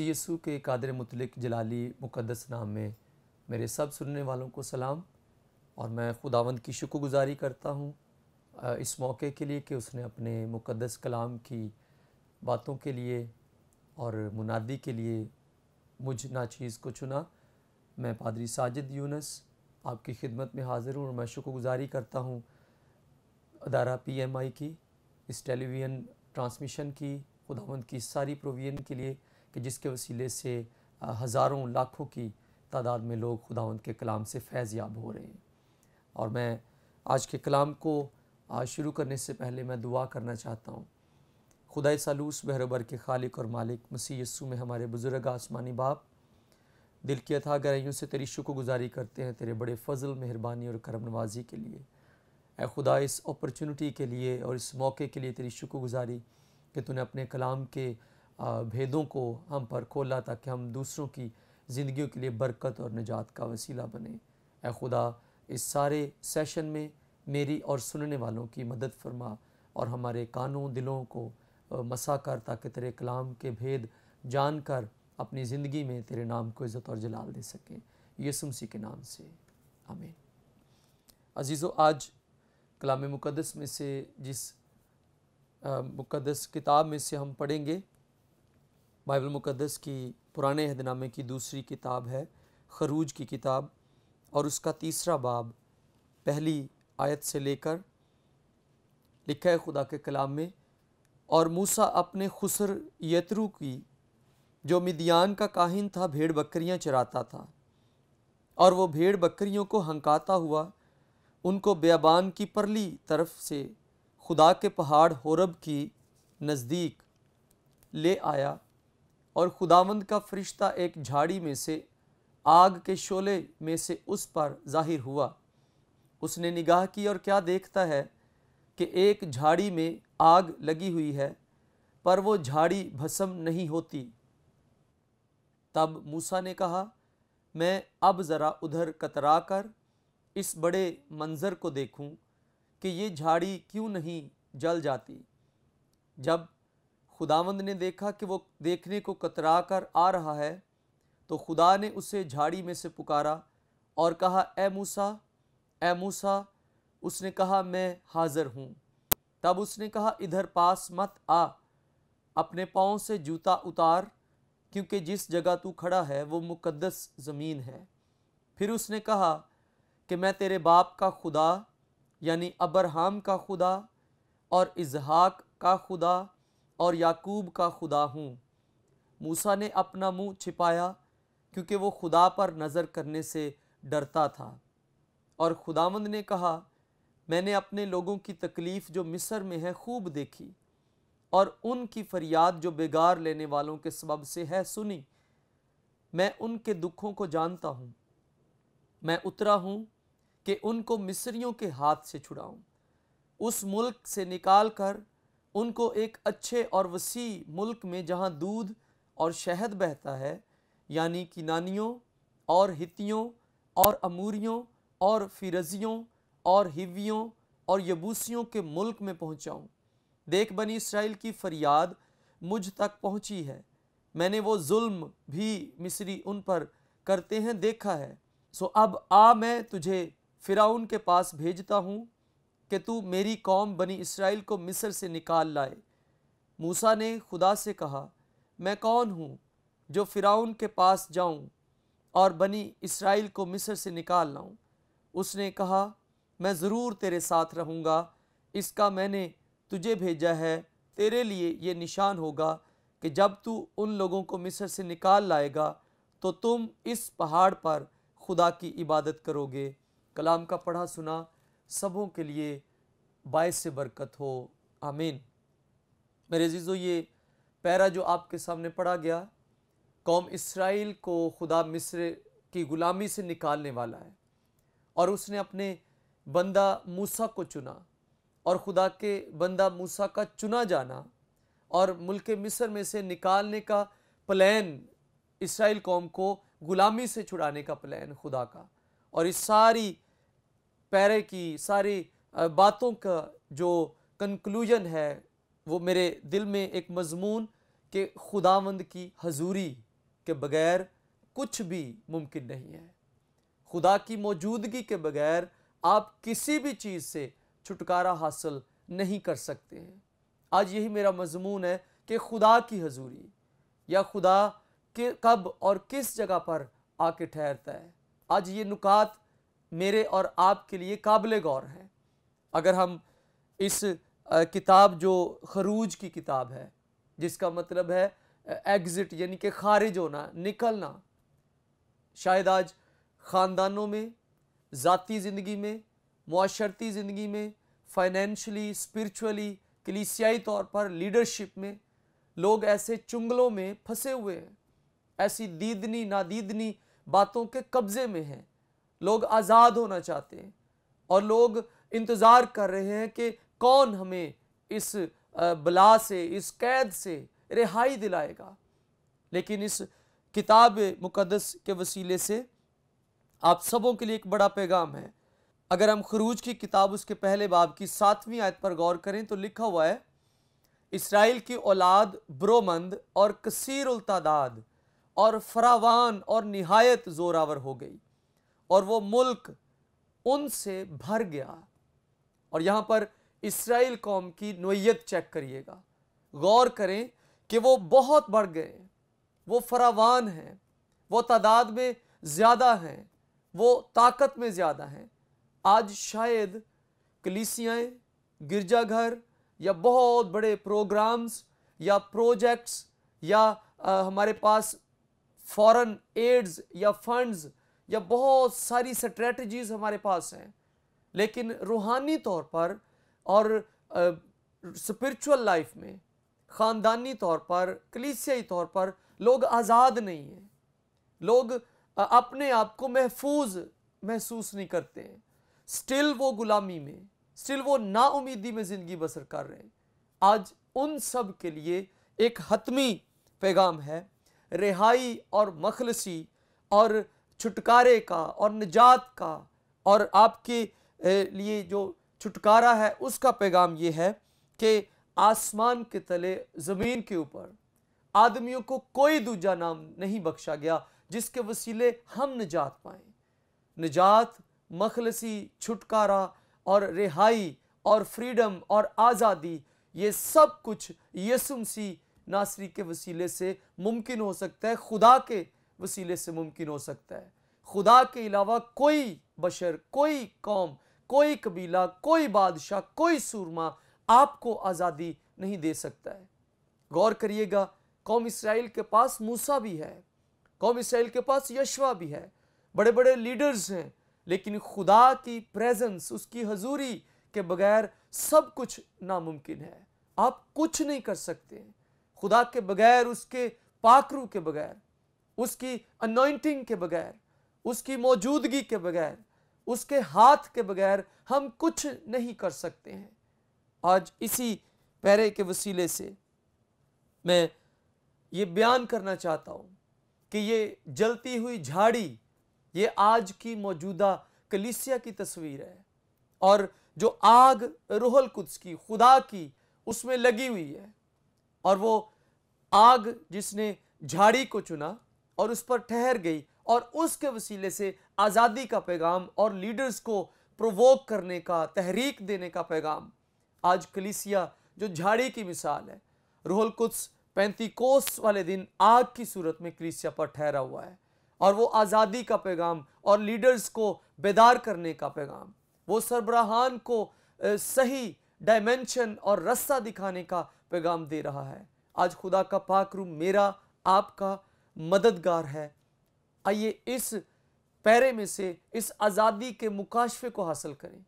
मसी यसु के कादर मुतलक जलाली मुक़दस नाम में मेरे सब सुनने वालों को सलाम और मैं खुदावंद की शुक्रगुजारी करता हूँ इस मौके के लिए कि उसने अपने मुक़दस कलाम की बातों के लिए और मुनादी के लिए मुझ ना चीज़ को चुना मैं पादरी साजिद यूनस आपकी खिदमत में हाज़िर हूँ और मैं शुक्रगुजारी करता हूँ अदारा पीएमआई की इस टेलीविज़न ट्रांसमिशन की खुदावंद की सारी प्रोविज़न के लिए कि जिसके वसीले से हज़ारों लाखों की तादाद में लोग खुदावंद के कलाम से फैज़ याब हो रहे हैं और मैं आज के कलाम को शुरू करने से पहले मैं दुआ करना चाहता हूँ खुदा सालूस बहरबर के खालिक और मालिक मसीह यस्सू में हमारे बुज़ुर्ग आसमानी बाप दिल की अथा गहराइयों से तेरी गुज़ारी करते हैं तेरे बड़े फजल मेहरबानी और करम नवाजी के लिए ए खुदा इस अपॉर्चुनिटी के लिए और इस मौके के लिए तेरी गुज़ारी कि तूने अपने कलाम के भेदों को हम पर खोला ताकि हम दूसरों की ज़िंदगियों के लिए बरकत और निजात का वसीला बने ए खुदा इस सारे सेशन में मेरी और सुनने वालों की मदद फरमा और हमारे कानों दिलों को मसा कर ताकि तेरे कलाम के भेद जान कर अपनी ज़िंदगी में तेरे नाम को इज़्ज़त और जलाल दे सकें यसुमसी के नाम से आमीन अजीज़ो आज कलाम मुकदस में से जिस मुकदस किताब में से हम पढ़ेंगे बाइबल मुक़दस की पुराने अहदनामे की दूसरी किताब है खरूज की किताब और उसका तीसरा बाब पहली आयत से लेकर लिखा है खुदा के कलाम में और मूसा अपने खुसर यत्रु की जो मिदियान का काहिन था भेड़ बकरियां चराता था और वो भेड़ बकरियों को हंकाता हुआ उनको बेबान की परली तरफ से खुदा के पहाड़ होरब की नज़दीक ले आया और खुदावंद का फरिश्ता एक झाड़ी में से आग के शोले में से उस पर जाहिर हुआ उसने निगाह की और क्या देखता है कि एक झाड़ी में आग लगी हुई है पर वो झाड़ी भस्म नहीं होती तब मूसा ने कहा मैं अब ज़रा उधर कतरा कर इस बड़े मंज़र को देखूं कि ये झाड़ी क्यों नहीं जल जाती जब खुदावंद ने देखा कि वो देखने को कतरा कर आ रहा है तो खुदा ने उसे झाड़ी में से पुकारा और कहा ए मूसा ए मूसा उसने कहा मैं हाज़िर हूँ तब उसने कहा इधर पास मत आ अपने पाँव से जूता उतार क्योंकि जिस जगह तू खड़ा है वो मुकद्दस ज़मीन है फिर उसने कहा कि मैं तेरे बाप का खुदा यानी अब्राहम का खुदा और इजहाक का खुदा और याकूब का खुदा हूँ मूसा ने अपना मुंह छिपाया क्योंकि वो खुदा पर नज़र करने से डरता था और खुदामंद ने कहा मैंने अपने लोगों की तकलीफ़ जो मिस्र में है खूब देखी और उनकी फरियाद जो बेगार लेने वालों के सबब से है सुनी मैं उनके दुखों को जानता हूँ मैं उतरा हूँ कि उनको मिस्रियों के हाथ से छुड़ाऊँ उस मुल्क से निकाल कर उनको एक अच्छे और वसी मुल्क में जहाँ दूध और शहद बहता है यानी कि नानियों और हितियों और अमूरियों और फिरजियों और हिवियों और यबूसियों के मुल्क में पहुँचाऊँ देख बनी इसराइल की फरियाद मुझ तक पहुँची है मैंने वो जुल्म भी मिस्री उन पर करते हैं देखा है सो अब आ मैं तुझे फ़िराउन के पास भेजता हूँ कि तू मेरी कौम बनी इसराइल को मिस्र से निकाल लाए मूसा ने खुदा से कहा मैं कौन हूँ जो फ़िराउन के पास जाऊँ और बनी इसराइल को मिस्र से निकाल लाऊँ उसने कहा मैं ज़रूर तेरे साथ रहूँगा इसका मैंने तुझे भेजा है तेरे लिए ये निशान होगा कि जब तू उन लोगों को मिस्र से निकाल लाएगा तो तुम इस पहाड़ पर खुदा की इबादत करोगे कलाम का पढ़ा सुना सबों के लिए बायस से बरकत हो आमीन मेरे जीज़ो ये पैरा जो आपके सामने पढ़ा गया कौम इसराइल को खुदा मिस्र की ग़ुलामी से निकालने वाला है और उसने अपने बंदा मूसा को चुना और खुदा के बंदा मूसा का चुना जाना और मुल्क मिस्र में से निकालने का प्लान इसराइल कौम को ग़ुलामी से छुड़ाने का प्लान खुदा का और इस सारी पैरे की सारी बातों का जो कंक्लूजन है वो मेरे दिल में एक मजमून के खुदावंद की हजूरी के बगैर कुछ भी मुमकिन नहीं है खुदा की मौजूदगी के बगैर आप किसी भी चीज़ से छुटकारा हासिल नहीं कर सकते हैं आज यही मेरा मजमून है कि खुदा की हजूरी या खुदा के कब और किस जगह पर आके ठहरता है आज ये नुकात मेरे और आपके लिए काबिल गौर है अगर हम इस किताब जो खरूज की किताब है जिसका मतलब है एग्ज़िट यानी कि खारिज होना निकलना शायद आज ख़ानदानों में ज़ाती ज़िंदगी में माशरती ज़िंदगी में फाइनेंशली स्पिरिचुअली कलीसियाई तौर पर लीडरशिप में लोग ऐसे चुंगलों में फंसे हुए हैं ऐसी दीदनी नादीदनी बातों के कब्ज़े में हैं लोग आज़ाद होना चाहते हैं और लोग इंतज़ार कर रहे हैं कि कौन हमें इस बला से इस कैद से रिहाई दिलाएगा लेकिन इस किताब मुकदस के वसीले से आप सबों के लिए एक बड़ा पैगाम है अगर हम खरूज की किताब उसके पहले बाब की सातवीं आयत पर गौर करें तो लिखा हुआ है इसराइल की औलाद ब्रोमंद और कसीर उल्तादाद और फरावान और नहायत जोरावर हो गई और वो मुल्क उनसे भर गया और यहाँ पर इसराइल कौम की नोयत चेक करिएगा गौर करें कि वो बहुत बढ़ गए वो फरावान हैं वो तादाद में ज़्यादा हैं वो ताकत में ज़्यादा हैं आज शायद कलीसियाएँ गिरजाघर या बहुत बड़े प्रोग्राम्स या प्रोजेक्ट्स या आ, हमारे पास फॉरेन एड्स या फंड्स या बहुत सारी स्ट्रेटजीज़ हमारे पास हैं लेकिन रूहानी तौर पर और स्पिरिचुअल लाइफ में ख़ानदानी तौर पर कलीसियाई तौर पर लोग आज़ाद नहीं हैं लोग अपने आप को महफूज महसूस नहीं करते हैं स्टिल वो ग़ुलामी में स्टिल वो नाउमीदी में ज़िंदगी बसर कर रहे हैं आज उन सब के लिए एक हतमी पैगाम है रिहाई और मखलसी और छुटकारे का और निजात का और आपके लिए जो छुटकारा है उसका पैगाम ये है कि आसमान के तले ज़मीन के ऊपर आदमियों को कोई दूजा नाम नहीं बख्शा गया जिसके वसीले हम निजात पाए निजात मखलसी छुटकारा और रिहाई और फ्रीडम और आज़ादी ये सब कुछ यसुमसी नासरी के वसीले से मुमकिन हो सकता है खुदा के वसीले से मुमकिन हो सकता है खुदा के अलावा कोई बशर कोई कौम कोई कबीला कोई बादशाह कोई सूरमा आपको आज़ादी नहीं दे सकता है गौर करिएगा कौम इसराइल के पास मूसा भी है कौम इसराइल के पास यशवा भी है बड़े बड़े लीडर्स हैं लेकिन खुदा की प्रेजेंस उसकी हजूरी के बगैर सब कुछ नामुमकिन है आप कुछ नहीं कर सकते खुदा के बगैर उसके पाखरू के बगैर उसकी अनोइंटिंग के बगैर उसकी मौजूदगी के बगैर उसके हाथ के बगैर हम कुछ नहीं कर सकते हैं आज इसी पैरे के वसीले से मैं ये बयान करना चाहता हूँ कि ये जलती हुई झाड़ी ये आज की मौजूदा कलिसिया की तस्वीर है और जो आग रोहल कुछ की खुदा की उसमें लगी हुई है और वो आग जिसने झाड़ी को चुना और उस पर ठहर गई और उसके वसीले से आज़ादी का पैगाम और लीडर्स को प्रोवोक करने का तहरीक देने का पैगाम आज कलिसिया जो झाड़ी की मिसाल है रोहल कुत्स पैंतीकोस वाले दिन आग की सूरत में कलिसिया पर ठहरा हुआ है और वो आज़ादी का पैगाम और लीडर्स को बेदार करने का पैगाम वो सरबराहान को सही डायमेंशन और रस्ता दिखाने का पैगाम दे रहा है आज खुदा का पाकरू मेरा आपका मददगार है आइए इस पैरे में से इस आज़ादी के मुकाशफे को हासिल करें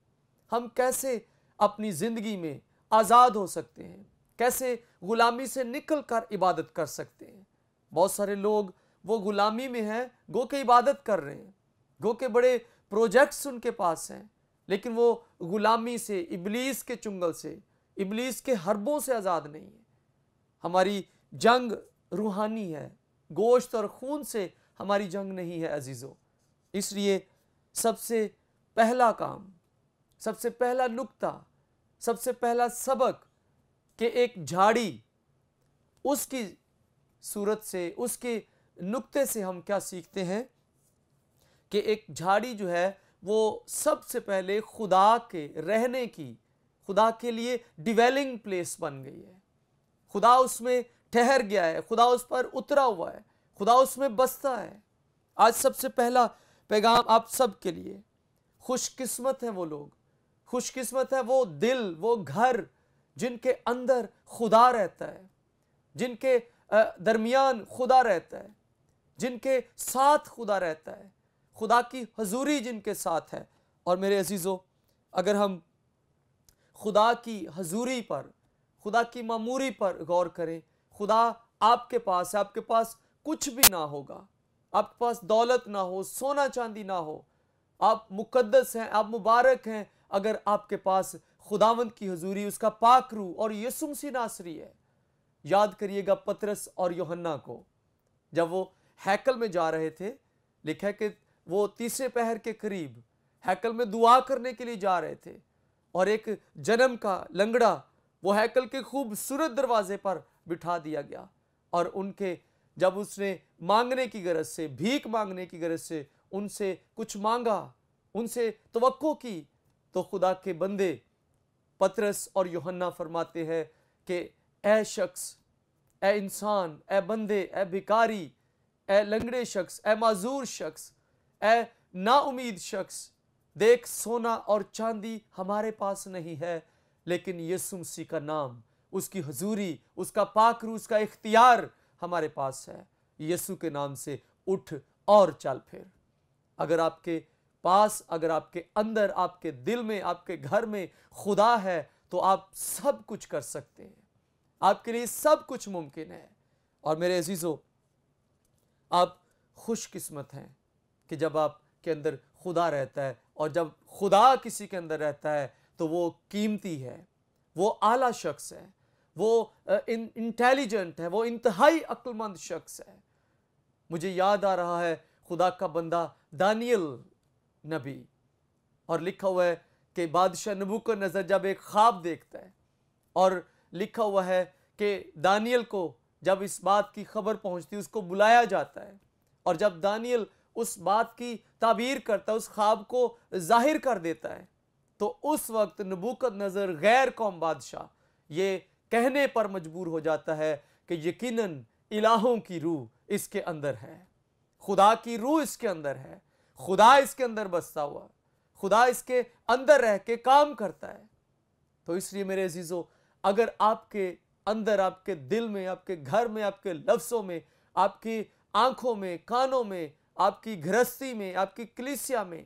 हम कैसे अपनी ज़िंदगी में आज़ाद हो सकते हैं कैसे ग़ुलामी से निकल कर इबादत कर सकते हैं बहुत सारे लोग वो ग़ुलामी में हैं गो के इबादत कर रहे हैं गो के बड़े प्रोजेक्ट्स उनके पास हैं लेकिन वो ग़ुलामी से इबलीस के चुंगल से इबलीस के हरबों से आज़ाद नहीं है हमारी जंग रूहानी है गोश्त और खून से हमारी जंग नहीं है अजीज़ों इसलिए सबसे पहला काम सबसे पहला नुक्ता सबसे पहला सबक के एक झाड़ी उसकी सूरत से उसके नुक्ते से हम क्या सीखते हैं कि एक झाड़ी जो है वो सबसे पहले खुदा के रहने की खुदा के लिए डिवेलिंग प्लेस बन गई है खुदा उसमें ठहर गया है खुदा उस पर उतरा हुआ है खुदा उसमें बसता है आज सबसे पहला पैगाम आप सब के लिए खुशकिस्मत हैं वो लोग खुशकिस्मत है वो दिल वो घर जिनके अंदर खुदा रहता है जिनके दरमियान खुदा रहता है जिनके साथ खुदा रहता है खुदा की हजूरी जिनके साथ है और मेरे अजीज़ों अगर हम खुदा की हजूरी पर खुदा की मामूरी पर गौर करें खुदा आपके पास है आपके पास कुछ भी ना होगा आपके पास दौलत ना हो सोना चांदी ना हो आप मुकद्दस हैं आप मुबारक हैं अगर आपके पास खुदावंद की हजूरी उसका पाक रू और यसुम सी नासरी है याद करिएगा पतरस और योहन्ना को जब वो हैकल में जा रहे थे लिखा है कि वो तीसरे पहर के करीब हैकल में दुआ करने के लिए जा रहे थे और एक जन्म का लंगड़ा वो हैकल के खूबसूरत दरवाजे पर बिठा दिया गया और उनके जब उसने मांगने की गरज से भीख मांगने की गरज से उनसे कुछ मांगा उनसे तो की तो खुदा के बंदे पतरस और योहन्ना फरमाते हैं कि ए शख्स ए इंसान ए बंदे ए भिकारी ए लंगड़े शख्स ए माजूर शख्स ए नाउमीद शख्स देख सोना और चांदी हमारे पास नहीं है लेकिन यसुमसी का नाम उसकी हजूरी उसका पाकरू उसका इख्तियार हमारे पास है यसु के नाम से उठ और चल फिर अगर आपके पास अगर आपके अंदर आपके दिल में आपके घर में खुदा है तो आप सब कुछ कर सकते हैं आपके लिए सब कुछ मुमकिन है और मेरे अजीज़ों आप खुशकिस्मत हैं कि जब आप के अंदर खुदा रहता है और जब खुदा किसी के अंदर रहता है तो वो कीमती है वो आला शख्स है वो इंटेलिजेंट है वो इंतहाई अक्लमंद शख्स है मुझे याद आ रहा है खुदा का बंदा दानियल नबी और लिखा हुआ है कि बादशाह नबू का नज़र जब एक ख्वाब देखता है और लिखा हुआ है कि दानियल को जब इस बात की खबर पहुंचती उसको बुलाया जाता है और जब दानियल उस बात की ताबीर करता है उस ख्वाब को जाहिर कर देता है तो उस वक्त नबूकत नज़र गैर कौम बादशाह ये कहने पर मजबूर हो जाता है कि यकीनन इलाहों की रूह इसके अंदर है खुदा की रूह इसके अंदर है खुदा इसके अंदर बसता हुआ खुदा इसके अंदर रह के काम करता है तो इसलिए मेरे अजीज़ो अगर आपके अंदर आपके दिल में आपके घर में आपके लफ्ज़ों में आपकी आंखों में कानों में आपकी गृहस्थी में आपकी कलिसिया में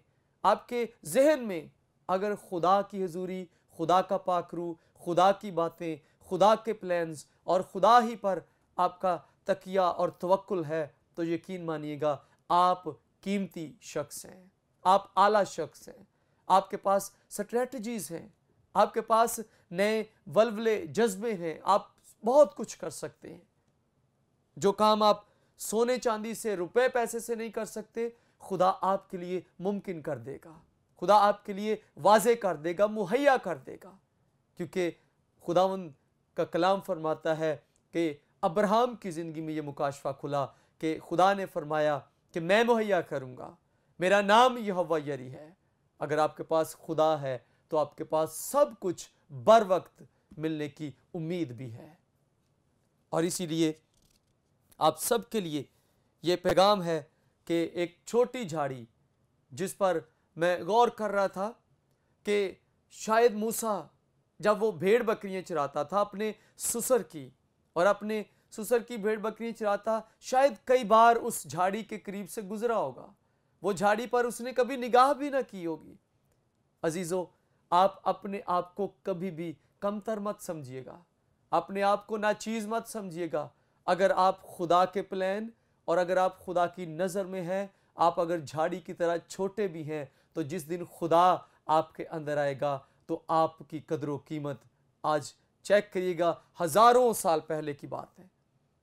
आपके जहन में अगर खुदा की हजूरी खुदा का पाखरू खुदा की बातें खुदा के प्लान्स और खुदा ही पर आपका तकिया और तवक्ल है तो यकीन मानिएगा आप कीमती शख्स हैं आप आला शख्स हैं आपके पास स्ट्रेटजीज़ हैं आपके पास नए वलवले जज्बे हैं आप बहुत कुछ कर सकते हैं जो काम आप सोने चांदी से रुपए पैसे से नहीं कर सकते खुदा आपके लिए मुमकिन कर देगा खुदा आपके लिए वाजे कर देगा मुहैया कर देगा क्योंकि खुदावंद का कलाम फरमाता है कि अब्राहम की ज़िंदगी में ये मुकाशफा खुला कि खुदा ने फरमाया कि मैं मुहैया करूँगा मेरा नाम यह यरी है अगर आपके पास खुदा है तो आपके पास सब कुछ बर वक्त मिलने की उम्मीद भी है और इसीलिए आप सब के लिए ये पैगाम है कि एक छोटी झाड़ी जिस पर मैं गौर कर रहा था कि शायद मूसा जब वो भेड़ बकरियां चराता था अपने सुसर की और अपने सुसर की भेड़ बकरियां चराता शायद कई बार उस झाड़ी के करीब से गुजरा होगा वो झाड़ी पर उसने कभी निगाह भी ना की होगी अजीज़ो आप अपने आप को कभी भी कमतर मत समझिएगा अपने आप को ना चीज मत समझिएगा अगर आप खुदा के प्लान और अगर आप खुदा की नज़र में हैं आप अगर झाड़ी की तरह छोटे भी हैं तो जिस दिन खुदा आपके अंदर आएगा तो आपकी कदर कीमत आज चेक करिएगा हज़ारों साल पहले की बात है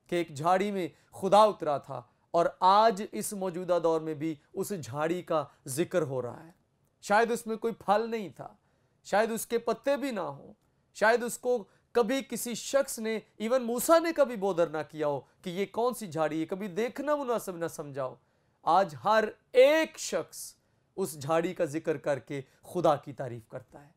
कि एक झाड़ी में खुदा उतरा था और आज इस मौजूदा दौर में भी उस झाड़ी का जिक्र हो रहा है शायद उसमें कोई फल नहीं था शायद उसके पत्ते भी ना हो शायद उसको कभी किसी शख्स ने इवन मूसा ने कभी बोदर ना किया हो कि ये कौन सी झाड़ी है कभी देखना मुनासिब ना समझाओ आज हर एक शख्स उस झाड़ी का जिक्र करके खुदा की तारीफ करता है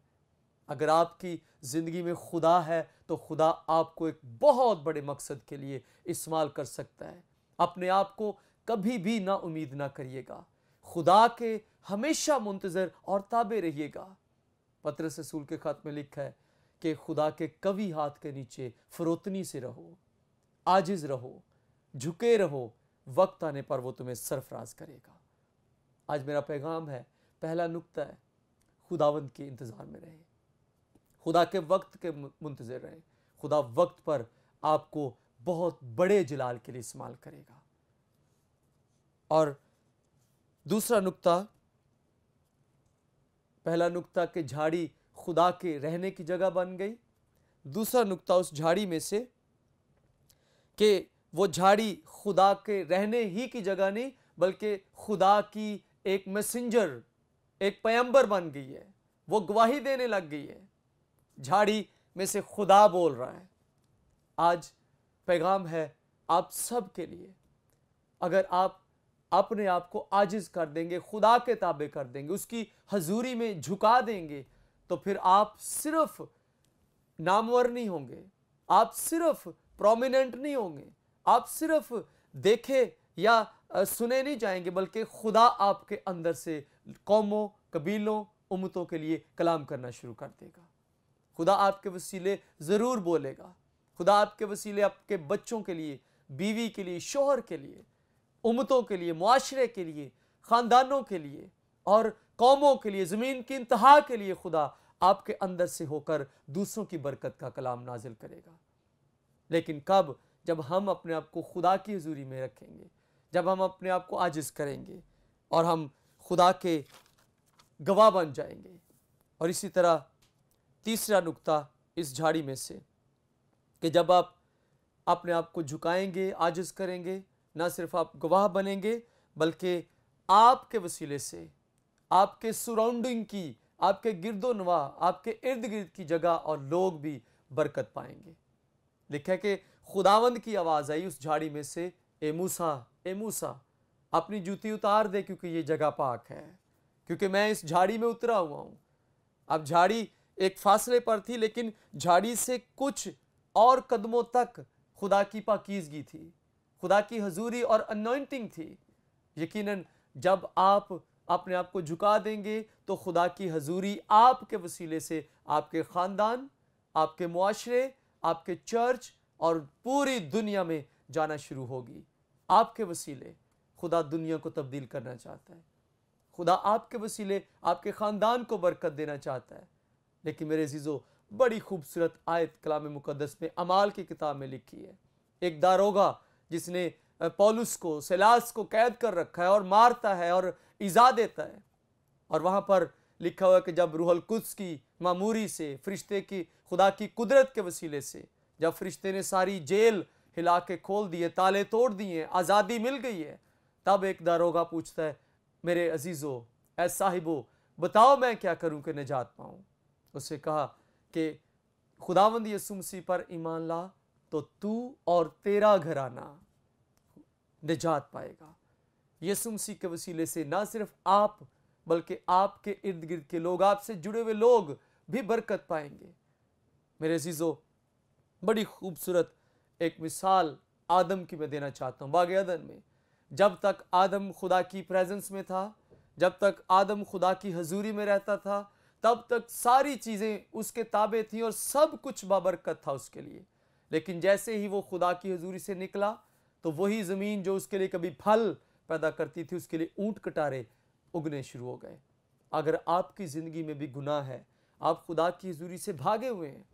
अगर आपकी ज़िंदगी में खुदा है तो खुदा आपको एक बहुत बड़े मकसद के लिए इस्तेमाल कर सकता है अपने आप को कभी भी ना उम्मीद ना करिएगा खुदा के हमेशा मुंतज़र और ताबे रहिएगा पत्र रसूल के ख़त में लिखा है कि खुदा के कवि हाथ के नीचे फरोतनी से रहो आजिज रहो झुके रहो वक्त आने पर वो तुम्हें सरफराज करेगा आज मेरा पैगाम है पहला नुक्ता है खुदावंद के इंतज़ार में रहे खुदा के वक्त के मुंतज़र रहें खुदा वक्त पर आपको बहुत बड़े जलाल के लिए इस्तेमाल करेगा और दूसरा नुकता पहला नुकता कि झाड़ी खुदा के रहने की जगह बन गई दूसरा नुकता उस झाड़ी में से कि वो झाड़ी खुदा के रहने ही की जगह नहीं बल्कि खुदा की एक मैसेंजर एक पैम्बर बन गई है वो गवाही देने लग गई है झाड़ी में से खुदा बोल रहा है आज पैगाम है आप सब के लिए अगर आप अपने आप को आजिज़ कर देंगे खुदा के ताबे कर देंगे उसकी हजूरी में झुका देंगे तो फिर आप सिर्फ नामवर नहीं होंगे आप सिर्फ प्रोमिनेंट नहीं होंगे आप सिर्फ देखे या सुने नहीं जाएंगे बल्कि खुदा आपके अंदर से कौमों कबीलों उमतों के लिए कलाम करना शुरू कर देगा खुदा आपके वसीले ज़रूर बोलेगा खुदा आपके वसीले आपके बच्चों के लिए बीवी के लिए शोहर के लिए उमतों के लिए माशरे के लिए ख़ानदानों के लिए और कौमों के लिए ज़मीन की इंतहा के लिए खुदा आपके अंदर से होकर दूसरों की बरकत का कलाम नाजिल करेगा लेकिन कब जब हम अपने आप को खुदा की हजूरी में रखेंगे जब हम अपने आप को आजिज़ करेंगे और हम खुदा के गवाह बन जाएंगे और इसी तरह तीसरा नुकता इस झाड़ी में से कि जब आप अपने आप को झुकाएंगे आजिज़ करेंगे ना सिर्फ आप गवाह बनेंगे बल्कि आपके वसीले से आपके सराउंडिंग की आपके गिरदोनवा आपके इर्द गिर्द की जगह और लोग भी बरकत पाएंगे लिखा है कि खुदावंद की आवाज़ आई उस झाड़ी में से ए मूसा ए मूसा अपनी जूती उतार दे क्योंकि ये जगह पाक है क्योंकि मैं इस झाड़ी में उतरा हुआ हूँ अब झाड़ी एक फासले पर थी लेकिन झाड़ी से कुछ और कदमों तक खुदा की पाकिजगी थी खुदा की हजूरी और अनोइंटिंग थी यकीनन जब आप अपने आप को झुका देंगे तो खुदा की हजूरी आपके वसीले से आपके ख़ानदान आपके माशरे आपके चर्च और पूरी दुनिया में जाना शुरू होगी आपके वसीले खुदा दुनिया को तब्दील करना चाहता है खुदा आपके वसीले आपके ख़ानदान को बरकत देना चाहता है लेकिन मेरे जीज़ो बड़ी खूबसूरत आयत कलाम मुकदस में अमाल की किताब में लिखी है एक दारोगा जिसने पॉलुस को सैलास को कैद कर रखा है और मारता है और ईज़ा देता है और वहाँ पर लिखा हुआ है कि जब रूहल कुद्स की मामूरी से फरिश्ते की खुदा की कुदरत के वसीले से जब फरिश्ते ने सारी जेल हिला के खोल दिए ताले तोड़ दिए आज़ादी मिल गई है तब एक दारोगा पूछता है मेरे अजीज़ो ए साहिबो बताओ मैं क्या करूं कि निजात पाऊँ उससे कहा कि खुदावंद यसु मसीह पर ईमान ला तो तू और तेरा घराना निजात पाएगा यसु मसीह के वसीले से ना सिर्फ आप बल्कि आपके इर्द गिर्द के लोग आपसे जुड़े हुए लोग भी बरकत पाएंगे मेरे अजीजों बड़ी खूबसूरत एक मिसाल आदम की मैं देना चाहता हूँ बाग आदम में जब तक आदम खुदा की प्रेजेंस में था जब तक आदम खुदा की हजूरी में रहता था तब तक सारी चीज़ें उसके ताबे थीं और सब कुछ बाबरकत था उसके लिए लेकिन जैसे ही वो खुदा की हजूरी से निकला तो वही ज़मीन जो उसके लिए कभी फल पैदा करती थी उसके लिए ऊँट कटारे उगने शुरू हो गए अगर आपकी ज़िंदगी में भी गुनाह है आप खुदा की हजूरी से भागे हुए हैं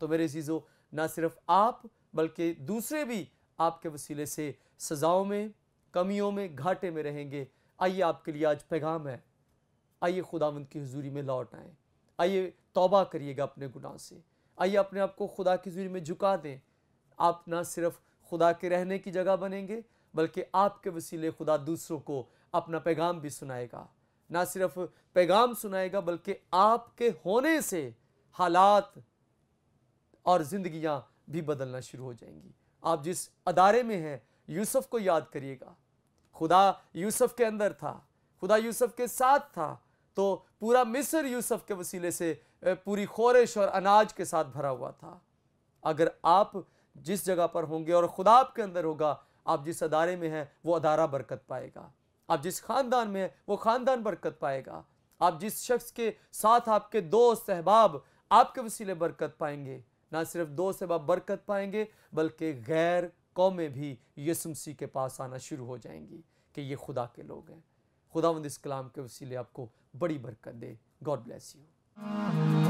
तो मेरे चीज़ों ना सिर्फ आप बल्कि दूसरे भी आपके वसीले से सज़ाओं में कमियों में घाटे में रहेंगे आइए आपके लिए आज पैगाम है आइए खुदावंद की हजूरी में लौट आएँ आइए तौबा करिएगा अपने गुनाह से आइए अपने आप को खुदा की जुरी में झुका दें आप ना सिर्फ खुदा के रहने की जगह बनेंगे बल्कि आपके वसीले खुदा दूसरों को अपना पैगाम भी सुनाएगा ना सिर्फ पैगाम सुनाएगा बल्कि आपके होने से हालात और जिंदगियां भी बदलना शुरू हो जाएंगी आप जिस अदारे में हैं यूसुफ को याद करिएगा खुदा यूसुफ के अंदर था खुदा यूसुफ के साथ था तो पूरा मिस्र यूसुफ के वसीले से पूरी खोरश और अनाज के साथ भरा हुआ था अगर आप जिस जगह पर होंगे और खुदा आपके अंदर होगा आप जिस अदारे में हैं वो अदारा बरकत पाएगा आप जिस ख़ानदान में हैं वो ख़ानदान बरकत पाएगा आप जिस शख्स के साथ आपके दोस्त अहबाब आपके वसीले बरकत पाएंगे ना सिर्फ दोस्त अहबाब बरकत पाएंगे बल्कि गैर कौमें भी यसुमसी के पास आना शुरू हो जाएंगी कि ये खुदा के लोग हैं खुदावंद इस कलाम के वसीले आपको बड़ी बरकत दे गॉड ब्लेस यू